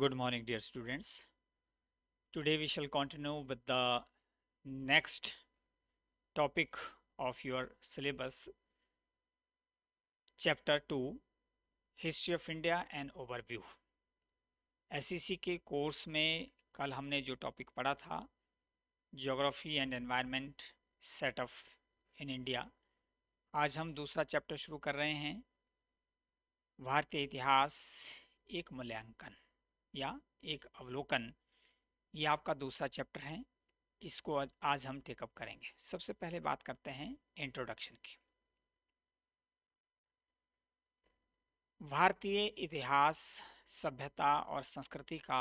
good morning dear students today we shall continue with the next topic of your syllabus chapter 2 history of India and overview SCC के course में कल हमने जो topic पढ़ा था geography and environment set of in India आज हम दूसरा चैप्टर शुरू कर रहे हैं भारतीय इतिहास एक मूल्यांकन या एक अवलोकन ये आपका दूसरा चैप्टर है इसको आज, हम टेकअप करेंगे सबसे पहले बात करते हैं इंट्रोडक्शन की भारतीय इतिहास सभ्यता और संस्कृति का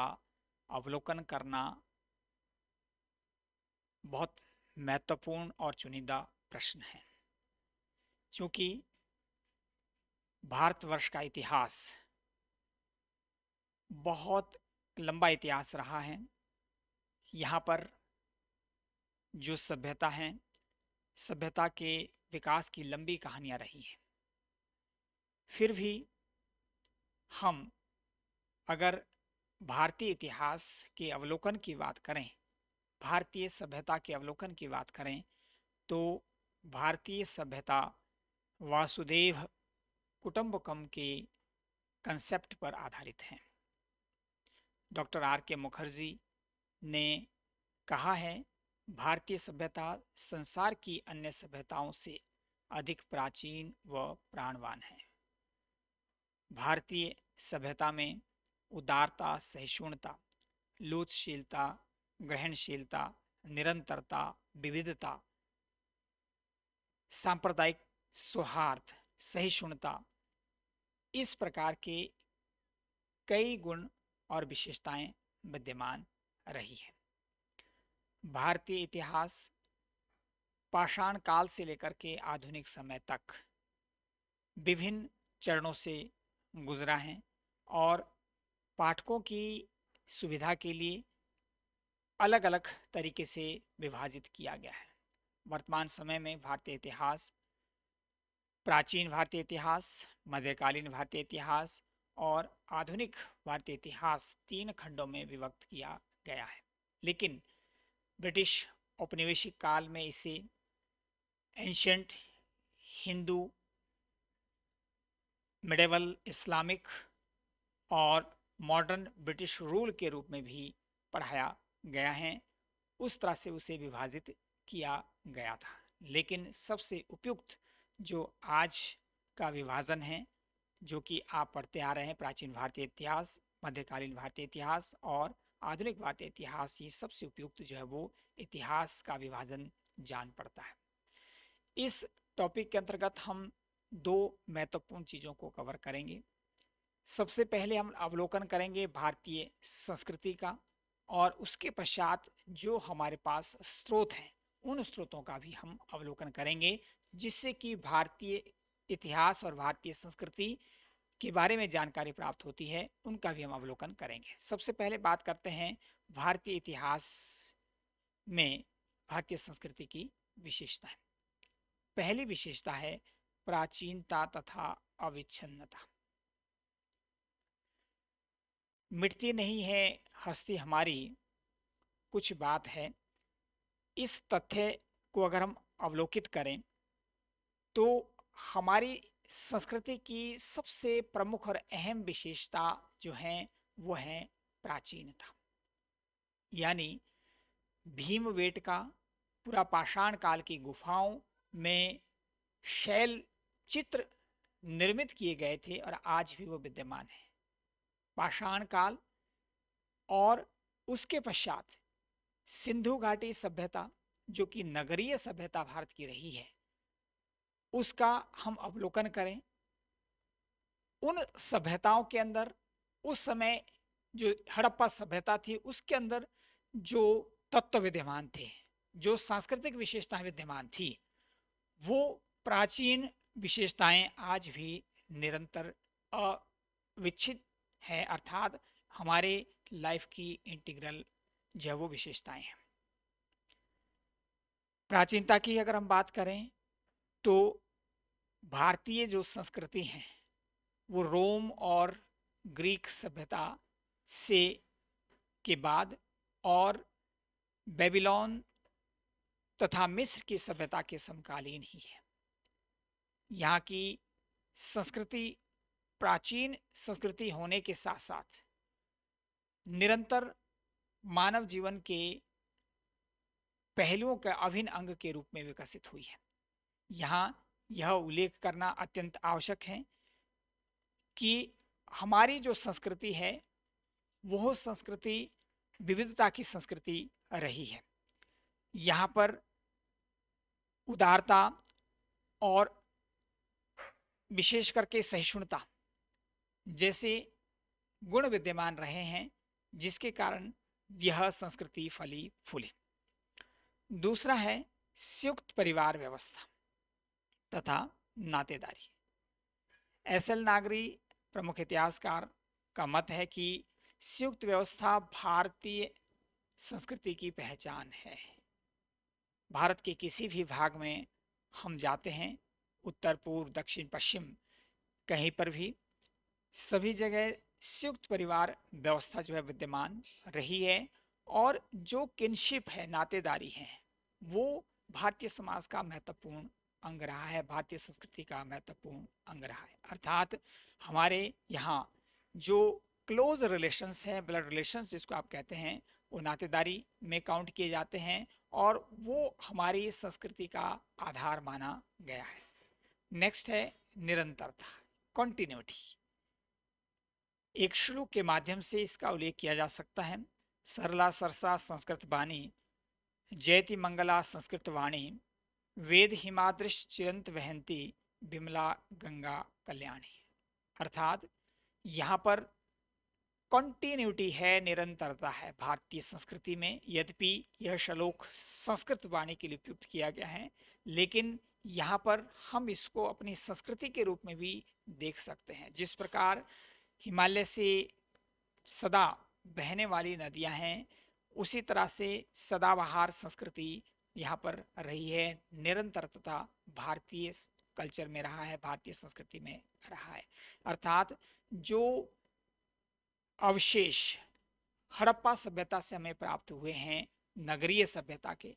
अवलोकन करना बहुत महत्वपूर्ण और चुनिंदा प्रश्न है क्योंकि भारतवर्ष का इतिहास बहुत लंबा इतिहास रहा है यहाँ पर जो सभ्यता है सभ्यता के विकास की लंबी कहानियाँ रही हैं फिर भी हम अगर भारतीय इतिहास के अवलोकन की बात करें भारतीय सभ्यता के अवलोकन की बात करें तो भारतीय सभ्यता वासुदेव कुटुंबकम के कंसेप्ट पर आधारित है डॉक्टर आर के मुखर्जी ने कहा है भारतीय सभ्यता संसार की अन्य सभ्यताओं से अधिक प्राचीन व प्राणवान है भारतीय सभ्यता में उदारता सहिष्णुता लोचशीलता ग्रहणशीलता निरंतरता विविधता सांप्रदायिक सौहार्द सहिष्णुता इस प्रकार के कई गुण और विशेषताएं विद्यमान रही हैं भारतीय इतिहास पाषाण काल से लेकर के आधुनिक समय तक विभिन्न चरणों से गुजरा है और पाठकों की सुविधा के लिए अलग अलग तरीके से विभाजित किया गया है वर्तमान समय में भारतीय इतिहास प्राचीन भारतीय इतिहास मध्यकालीन भारतीय इतिहास और आधुनिक भारतीय इतिहास तीन खंडों में विभक्त किया गया है लेकिन ब्रिटिश औपनिवेशिक काल में इसे एंशंट हिंदू मिडेवल इस्लामिक और मॉडर्न ब्रिटिश रूल के रूप में भी पढ़ाया गया है उस तरह से उसे विभाजित किया गया था लेकिन सबसे उपयुक्त जो आज का विभाजन है जो कि आप पढ़ते आ रहे हैं प्राचीन भारतीय इतिहास मध्यकालीन भारतीय इतिहास और आधुनिक भारतीय इतिहास ये सबसे उपयुक्त जो है वो इतिहास का विभाजन जान पड़ता है इस टॉपिक के अंतर्गत हम दो महत्वपूर्ण चीज़ों को कवर करेंगे सबसे पहले हम अवलोकन करेंगे भारतीय संस्कृति का और उसके पश्चात जो हमारे पास स्रोत हैं उन स्रोतों का भी हम अवलोकन करेंगे जिससे कि भारतीय इतिहास और भारतीय संस्कृति के बारे में जानकारी प्राप्त होती है उनका भी हम अवलोकन करेंगे सबसे पहले बात करते हैं भारतीय इतिहास में भारतीय संस्कृति की विशेषता पहली विशेषता है प्राचीनता तथा अविच्छिन्नता मिटती नहीं है हस्ती हमारी कुछ बात है इस तथ्य को अगर हम अवलोकित करें तो हमारी संस्कृति की सबसे प्रमुख और अहम विशेषता जो है वो है प्राचीनता यानी भीम वेट का पूरा पाषाण काल की गुफाओं में शैल चित्र निर्मित किए गए थे और आज भी वो विद्यमान है पाषाण काल और उसके पश्चात सिंधु घाटी सभ्यता जो कि नगरीय सभ्यता भारत की रही है उसका हम अवलोकन करें उन सभ्यताओं के अंदर उस समय जो हड़प्पा सभ्यता थी उसके अंदर जो तत्व विद्यमान थे जो सांस्कृतिक विशेषताएं विद्यमान थी वो प्राचीन विशेषताएं आज भी निरंतर अविच्छित है अर्थात हमारे लाइफ की इंटीग्रल जो है वो विशेषताएं हैं प्राचीनता की अगर हम बात करें तो भारतीय जो संस्कृति है वो रोम और ग्रीक सभ्यता से के बाद और बेबीलोन तथा मिस्र की सभ्यता के समकालीन ही है यहाँ की संस्कृति प्राचीन संस्कृति होने के साथ साथ निरंतर मानव जीवन के पहलुओं का अभिन्न अंग के रूप में विकसित हुई है यहाँ यह उल्लेख करना अत्यंत आवश्यक है कि हमारी जो संस्कृति है वह संस्कृति विविधता की संस्कृति रही है यहाँ पर उदारता और विशेष करके सहिष्णुता जैसे गुण विद्यमान रहे हैं जिसके कारण यह संस्कृति फली फूली दूसरा है संयुक्त परिवार व्यवस्था तथा नातेदारी एस एल नागरी प्रमुख इतिहासकार का मत है कि संयुक्त व्यवस्था भारतीय संस्कृति की पहचान है भारत के किसी भी भाग में हम जाते हैं उत्तर पूर्व दक्षिण पश्चिम कहीं पर भी सभी जगह संयुक्त परिवार व्यवस्था जो है विद्यमान रही है और जो किनशिप है नातेदारी है वो भारतीय समाज का महत्वपूर्ण अंग रहा है भारतीय संस्कृति का महत्वपूर्ण अंग रहा है अर्थात हमारे यहाँ जो क्लोज रिलेशंस है ब्लड रिलेशंस जिसको आप कहते हैं वो नातेदारी में काउंट किए जाते हैं और वो हमारी संस्कृति का आधार माना गया है नेक्स्ट है निरंतरता कॉन्टिन्यूटी एक श्लोक के माध्यम से इसका उल्लेख किया जा सकता है सरला सरसा संस्कृत वाणी जयति मंगला संस्कृत वाणी वेद हिमादृश चिरंत वहंती बिमला गंगा कल्याणी अर्थात यहाँ पर कॉन्टिन्यूटी है निरंतरता है भारतीय संस्कृति में यद्यपि यह श्लोक संस्कृत वाणी के लिए उपयुक्त किया गया है लेकिन यहाँ पर हम इसको अपनी संस्कृति के रूप में भी देख सकते हैं जिस प्रकार हिमालय से सदा बहने वाली नदियाँ हैं उसी तरह से सदाबहार संस्कृति यहाँ पर रही है निरंतरता भारतीय कल्चर में रहा है भारतीय संस्कृति में रहा है अर्थात जो अवशेष हड़प्पा सभ्यता से हमें प्राप्त हुए हैं नगरीय सभ्यता के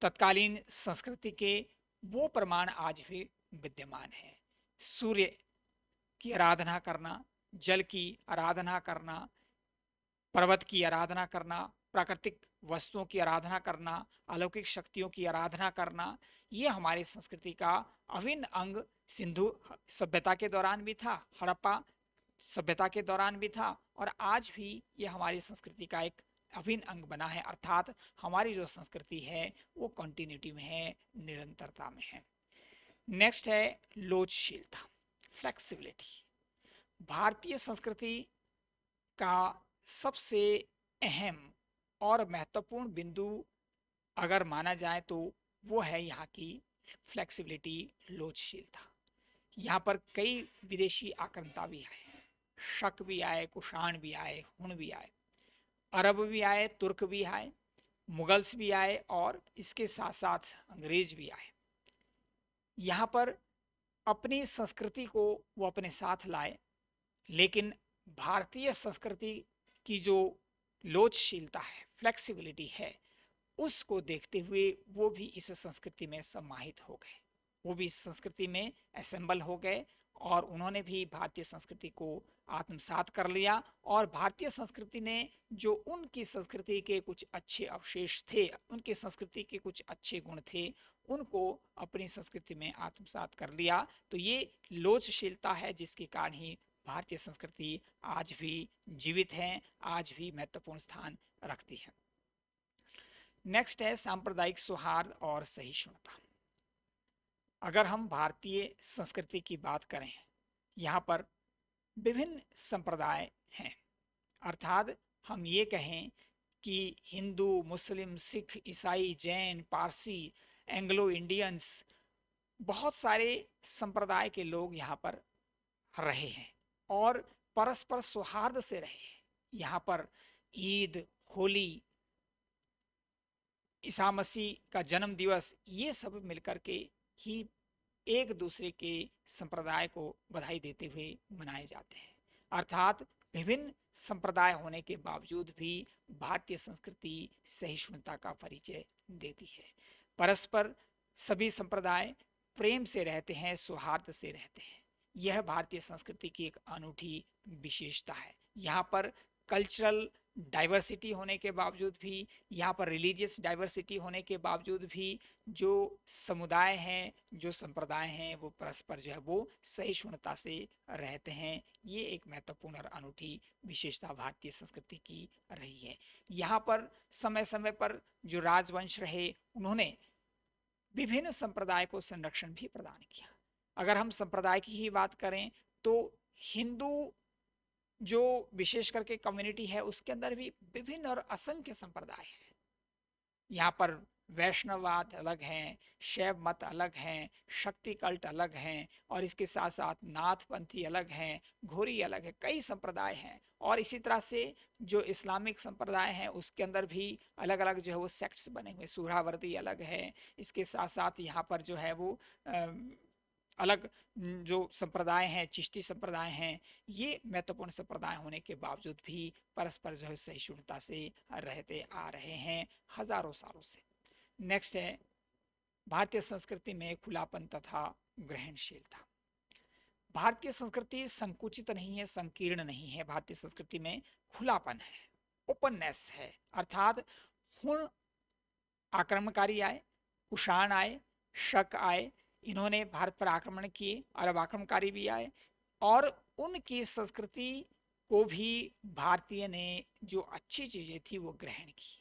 तत्कालीन संस्कृति के वो प्रमाण आज भी विद्यमान है सूर्य की आराधना करना जल की आराधना करना पर्वत की आराधना करना प्राकृतिक वस्तुओं की आराधना करना अलौकिक शक्तियों की आराधना करना ये हमारी संस्कृति का अभिन्न अंग सिंधु सभ्यता के दौरान भी था हड़प्पा सभ्यता के दौरान भी था और आज भी ये हमारी संस्कृति का एक अभिन्न अंग बना है अर्थात हमारी जो संस्कृति है वो कंटिन्यूटी में है निरंतरता में है नेक्स्ट है लोचशीलता फ्लेक्सिबिलिटी भारतीय संस्कृति का सबसे अहम और महत्वपूर्ण बिंदु अगर माना जाए तो वो है यहाँ की फ्लेक्सिबिलिटी लोचशीलता यहाँ पर कई विदेशी आक्रमता भी आए शक भी आए कुषाण भी आए हुण भी आए अरब भी आए तुर्क भी आए मुगल्स भी आए और इसके साथ साथ अंग्रेज भी आए यहाँ पर अपनी संस्कृति को वो अपने साथ लाए लेकिन भारतीय संस्कृति की जो लोचशीलता है फ्लेक्सिबिलिटी है उसको देखते हुए वो भी इस संस्कृति में समाहित हो गए वो भी इस संस्कृति में असेंबल हो गए और उन्होंने भी भारतीय संस्कृति को आत्मसात कर लिया और भारतीय संस्कृति ने जो उनकी संस्कृति के कुछ अच्छे अवशेष थे उनकी संस्कृति के कुछ अच्छे गुण थे उनको अपनी संस्कृति में आत्मसात कर लिया तो ये लोचशीलता है जिसके कारण ही भारतीय संस्कृति आज भी जीवित है आज भी महत्वपूर्ण स्थान रखती है नेक्स्ट है सांप्रदायिक सौहार्द और सहिष्णुता अगर हम भारतीय संस्कृति की बात करें यहाँ पर विभिन्न संप्रदाय हैं अर्थात हम ये कहें कि हिंदू मुस्लिम सिख ईसाई जैन पारसी एंग्लो इंडियंस बहुत सारे संप्रदाय के लोग यहाँ पर रहे हैं और परस्पर सौहार्द से रहे यहाँ पर ईद होली ईसा मसीह का जन्म दिवस ये सब मिलकर के ही एक दूसरे के संप्रदाय को बधाई देते हुए मनाए जाते हैं अर्थात विभिन्न संप्रदाय होने के बावजूद भी भारतीय संस्कृति सहिष्णुता का परिचय देती है परस्पर सभी संप्रदाय प्रेम से रहते हैं सौहार्द से रहते हैं यह भारतीय संस्कृति की एक अनूठी विशेषता है यहाँ पर कल्चरल डाइवर्सिटी होने के बावजूद भी यहाँ पर रिलीजियस डाइवर्सिटी होने के बावजूद भी जो समुदाय हैं जो संप्रदाय हैं वो परस्पर जो है वो सहिष्णुता से रहते हैं ये एक महत्वपूर्ण और अनूठी विशेषता भारतीय संस्कृति की रही है यहाँ पर समय समय पर जो राजवंश रहे उन्होंने विभिन्न संप्रदाय को संरक्षण भी प्रदान किया अगर हम संप्रदाय की ही बात करें तो हिंदू जो विशेष करके कम्युनिटी है उसके अंदर भी विभिन्न और असंख्य संप्रदाय हैं यहाँ पर वैष्णववाद अलग हैं शैव मत अलग हैं शक्ति कल्ट अलग हैं और इसके साथ साथ नाथपंथी अलग हैं घोरी अलग है कई संप्रदाय हैं और इसी तरह से जो इस्लामिक संप्रदाय हैं उसके अंदर भी अलग अलग जो है वो सेक्ट्स बने हुए सूरावर्ती अलग है इसके साथ साथ यहाँ पर जो है वो अलग जो संप्रदाय हैं चिश्ती संप्रदाय हैं ये महत्वपूर्ण संप्रदाय होने के बावजूद भी परस्पर जो है सहिष्णुता से रहते आ रहे हैं हजारों सालों से नेक्स्ट है भारतीय संस्कृति में खुलापन तथा ग्रहणशीलता भारतीय संस्कृति संकुचित नहीं है संकीर्ण नहीं है भारतीय संस्कृति में खुलापन है ओपननेस है अर्थात आक्रमणकारी आए कुषाण आए शक आए इन्होंने भारत पर आक्रमण किए और अब आक्रमणकारी भी आए और उनकी संस्कृति को भी भारतीय ने जो अच्छी चीज़ें थी वो ग्रहण की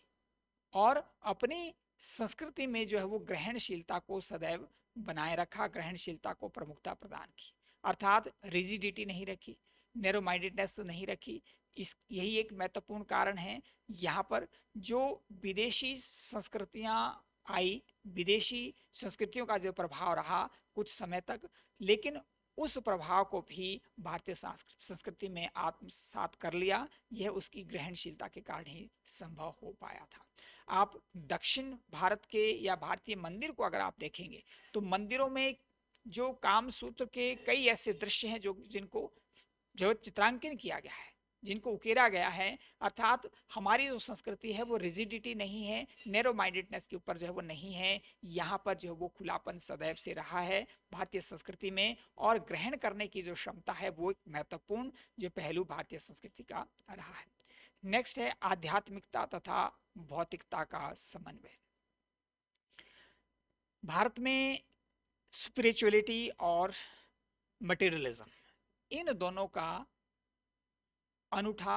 और अपनी संस्कृति में जो है वो ग्रहणशीलता को सदैव बनाए रखा ग्रहणशीलता को प्रमुखता प्रदान की अर्थात रिजिडिटी नहीं रखी नेरो तो माइंडेडनेस नहीं रखी इस यही एक महत्वपूर्ण कारण है यहाँ पर जो विदेशी संस्कृतियाँ आई विदेशी संस्कृतियों का जो प्रभाव रहा कुछ समय तक लेकिन उस प्रभाव को भी भारतीय संस्कृति में आत्मसात कर लिया यह उसकी ग्रहणशीलता के कारण ही संभव हो पाया था आप दक्षिण भारत के या भारतीय मंदिर को अगर आप देखेंगे तो मंदिरों में जो काम सूत्र के कई ऐसे दृश्य हैं जो जिनको जो चित्रांकन किया गया है जिनको उकेरा गया है अर्थात हमारी जो संस्कृति है वो रिजिडिटी नहीं है नेरो माइंडेडनेस के ऊपर जो है वो नहीं है यहाँ पर जो है वो खुलापन सदैव से रहा है भारतीय संस्कृति में और ग्रहण करने की जो क्षमता है वो एक महत्वपूर्ण जो पहलू भारतीय संस्कृति का रहा है नेक्स्ट है आध्यात्मिकता तथा भौतिकता का समन्वय भारत में स्पिरिचुअलिटी और मटेरियलिज्म इन दोनों का अनूठा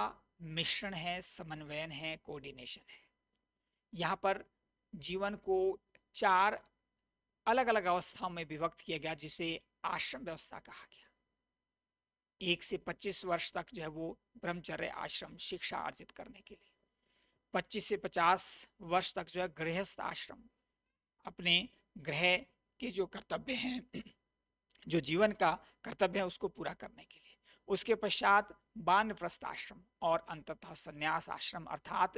मिश्रण है समन्वयन है कोऑर्डिनेशन है यहाँ पर जीवन को चार अलग अलग अवस्थाओं में विभक्त किया गया जिसे आश्रम व्यवस्था कहा गया एक से पच्चीस वर्ष तक जो है वो ब्रह्मचर्य आश्रम शिक्षा अर्जित करने के लिए पच्चीस से पचास वर्ष तक जो है गृहस्थ आश्रम अपने ग्रह के जो कर्तव्य हैं जो जीवन का कर्तव्य है उसको पूरा करने के लिए उसके पश्चात बान प्रस्थाश्रम और अंततः संन्यास आश्रम अर्थात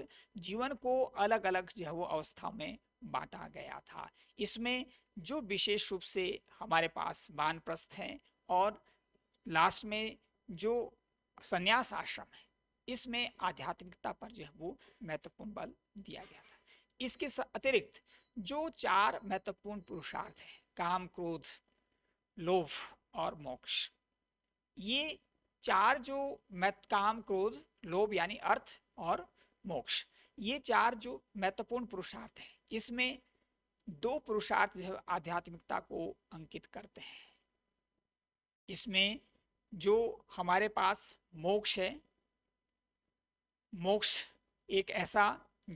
जीवन को अलग अलग जो है वो अवस्थाओं में बांटा गया था इसमें जो विशेष रूप से हमारे पास प्रस्थ है और लास्ट में जो संन्यास आश्रम है इसमें आध्यात्मिकता पर जो है वो महत्वपूर्ण बल दिया गया था इसके अतिरिक्त जो चार महत्वपूर्ण पुरुषार्थ है काम क्रोध लोभ और मोक्ष ये चार जो मैत काम क्रोध लोभ यानी अर्थ और मोक्ष ये चार जो महत्वपूर्ण पुरुषार्थ है इसमें दो पुरुषार्थ जो आध्यात्मिकता को अंकित करते हैं इसमें जो हमारे पास मोक्ष है मोक्ष एक ऐसा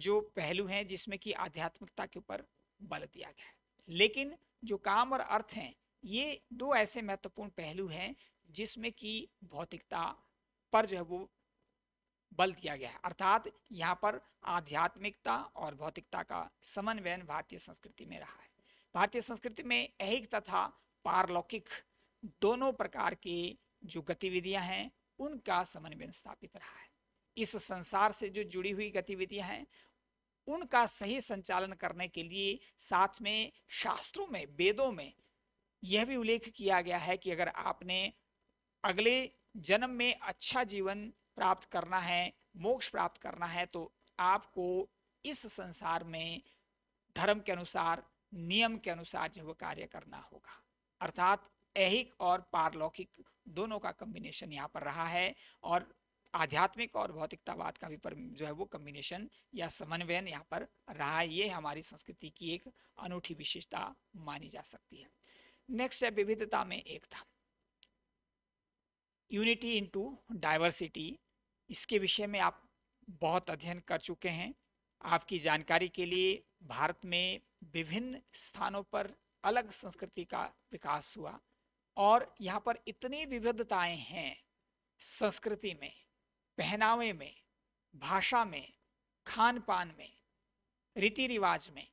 जो पहलू है जिसमें कि आध्यात्मिकता के ऊपर बल दिया गया है लेकिन जो काम और अर्थ हैं ये दो ऐसे महत्वपूर्ण पहलू हैं जिसमें कि भौतिकता पर जो है वो बल दिया गया है अर्थात यहाँ पर आध्यात्मिकता और भौतिकता का समन्वयन भारतीय संस्कृति में रहा है भारतीय संस्कृति में ऐहिक तथा पारलौकिक दोनों प्रकार की जो गतिविधियां हैं उनका समन्वयन स्थापित रहा है इस संसार से जो जुड़ी हुई गतिविधियां हैं उनका सही संचालन करने के लिए साथ में शास्त्रों में वेदों में यह भी उल्लेख किया गया है कि अगर आपने अगले जन्म में अच्छा जीवन प्राप्त करना है मोक्ष प्राप्त करना है तो आपको इस संसार में धर्म के अनुसार नियम के अनुसार जो कार्य करना होगा अर्थात ऐहिक और पारलौकिक दोनों का कम्बिनेशन यहाँ पर रहा है और आध्यात्मिक और भौतिकतावाद का भी पर जो है वो कम्बिनेशन या समन्वयन यहाँ पर रहा है ये हमारी संस्कृति की एक अनूठी विशेषता मानी जा सकती है नेक्स्ट है विविधता में एकता यूनिटी इनटू डाइवर्सिटी इसके विषय में आप बहुत अध्ययन कर चुके हैं आपकी जानकारी के लिए भारत में विभिन्न स्थानों पर अलग संस्कृति का विकास हुआ और यहाँ पर इतनी विविधताएं हैं संस्कृति में पहनावे में भाषा में खान पान में रीति रिवाज में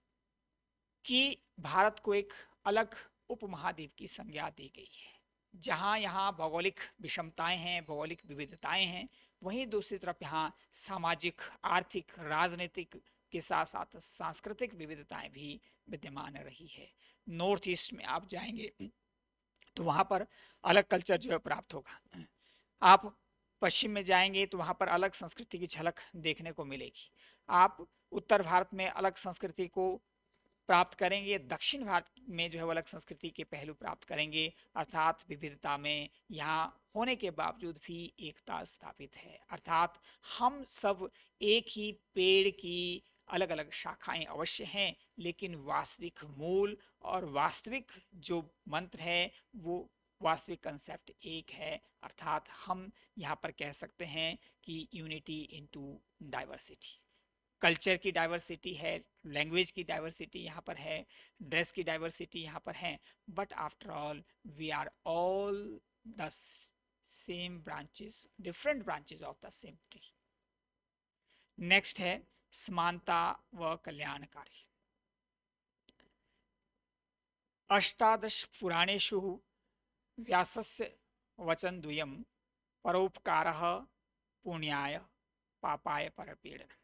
कि भारत को एक अलग उपमहाद्वीप की संज्ञा दी गई है जहाँ यहाँ भौगोलिक विषमताएं हैं भौगोलिक विविधताएं हैं वहीं दूसरी तरफ यहाँ सामाजिक आर्थिक राजनीतिक के साथ साथ सांस्कृतिक विविधताएं भी विद्यमान रही है नॉर्थ ईस्ट में आप जाएंगे तो वहाँ पर अलग कल्चर जो है प्राप्त होगा आप पश्चिम में जाएंगे तो वहाँ पर अलग संस्कृति की झलक देखने को मिलेगी आप उत्तर भारत में अलग संस्कृति को प्राप्त करेंगे दक्षिण भारत में जो है वो अलग संस्कृति के पहलू प्राप्त करेंगे अर्थात विविधता में यहाँ होने के बावजूद भी एकता स्थापित है अर्थात हम सब एक ही पेड़ की अलग अलग शाखाएं अवश्य हैं लेकिन वास्तविक मूल और वास्तविक जो मंत्र है वो वास्तविक कंसेप्ट एक है अर्थात हम यहाँ पर कह सकते हैं कि यूनिटी टू डाइवर्सिटी कल्चर की डाइवर्सिटी है लैंग्वेज की डाइवर्सिटी यहाँ पर है ड्रेस की डाइवर्सिटी यहाँ पर है but after all we are all the same branches different branches of the same tree next है समानता व कल्याणकारी अष्टादश पुराणेशु व्यास वचन दुयम परोपकार पुण्याय पापाय परपीड़ना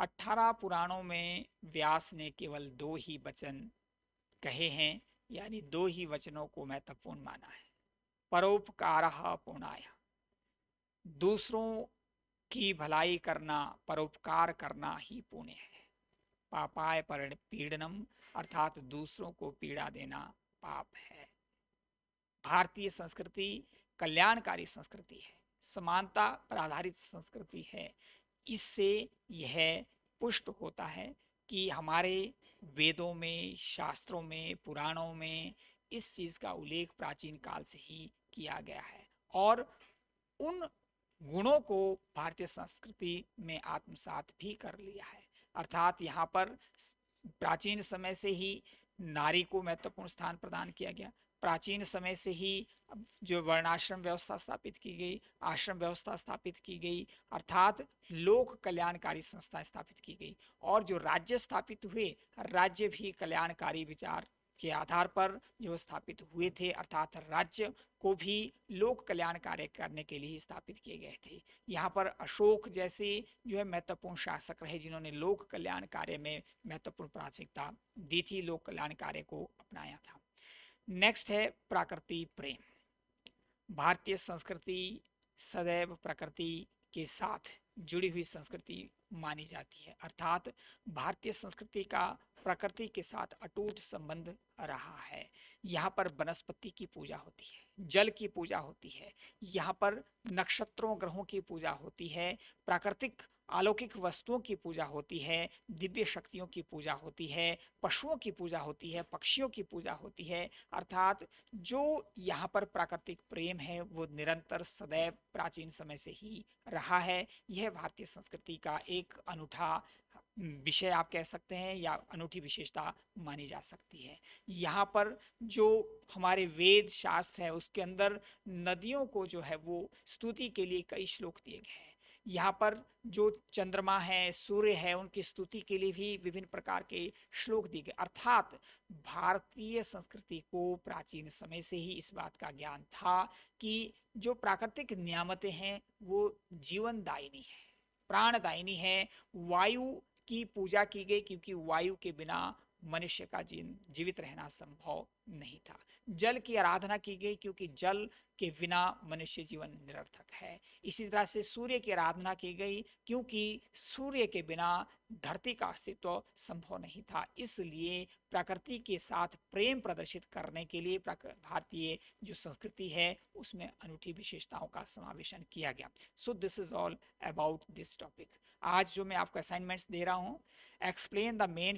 अठारह पुराणों में व्यास ने केवल दो ही वचन कहे हैं यानी दो ही वचनों को महत्वपूर्ण माना है परोपकार पुणाय दूसरों की भलाई करना परोपकार करना ही पुण्य है पापाय पर पीड़नम अर्थात दूसरों को पीड़ा देना पाप है भारतीय संस्कृति कल्याणकारी संस्कृति है समानता पर आधारित संस्कृति है इससे यह पुष्ट होता है कि हमारे वेदों में शास्त्रों में पुराणों में इस चीज़ का उल्लेख प्राचीन काल से ही किया गया है और उन गुणों को भारतीय संस्कृति में आत्मसात भी कर लिया है अर्थात यहाँ पर प्राचीन समय से ही नारी को महत्वपूर्ण स्थान प्रदान किया गया प्राचीन समय से ही जो वर्णाश्रम व्यवस्था स्थापित की गई आश्रम व्यवस्था स्थापित की गई अर्थात लोक कल्याणकारी संस्था स्थापित की गई और जो राज्य स्थापित हुए राज्य भी कल्याणकारी विचार के आधार पर जो स्थापित हुए थे अर्थात राज्य को भी लोक कल्याण कार्य करने के लिए स्थापित किए गए थे यहाँ पर अशोक जैसे जो है महत्वपूर्ण शासक रहे जिन्होंने लोक कल्याण कार्य में महत्वपूर्ण प्राथमिकता दी थी लोक कल्याण कार्य को अपनाया था नेक्स्ट है प्रकृति प्रेम भारतीय संस्कृति सदैव प्रकृति के साथ जुड़ी हुई संस्कृति मानी जाती है अर्थात भारतीय संस्कृति का प्रकृति के साथ अटूट संबंध रहा है यहाँ पर वनस्पति की पूजा होती है जल की पूजा होती है यहाँ पर नक्षत्रों ग्रहों की पूजा होती है प्राकृतिक अलौकिक वस्तुओं की पूजा होती है दिव्य शक्तियों की पूजा होती है पशुओं की पूजा होती है पक्षियों की पूजा होती है अर्थात जो यहाँ पर प्राकृतिक प्रेम है वो निरंतर सदैव प्राचीन समय से ही रहा है यह भारतीय संस्कृति का एक अनूठा हम्म, विषय आप कह सकते हैं या अनूठी विशेषता मानी जा सकती है यहाँ पर जो हमारे वेद शास्त्र है उसके अंदर नदियों को जो है वो स्तुति के लिए कई श्लोक दिए गए हैं यहाँ पर जो चंद्रमा है सूर्य है उनकी स्तुति के लिए भी विभिन्न प्रकार के श्लोक दिए गए अर्थात भारतीय संस्कृति को प्राचीन समय से ही इस बात का ज्ञान था कि जो प्राकृतिक नियामतें हैं वो जीवनदायिनी है प्राणदायिनी है वायु की पूजा की गई क्योंकि वायु के बिना मनुष्य का जीन जीवित रहना संभव नहीं था जल की आराधना की गई क्योंकि जल के बिना मनुष्य जीवन निरर्थक है इसी तरह से सूर्य की आराधना की गई क्योंकि सूर्य के बिना धरती का अस्तित्व तो संभव नहीं था इसलिए प्रकृति के साथ प्रेम प्रदर्शित करने के लिए भारतीय जो संस्कृति है उसमें अनूठी विशेषताओं का समावेशन किया गया so this is all about this topic आज जो मैं आपको असाइनमेंट्स दे रहा हूँ एक्सप्लेन द मेन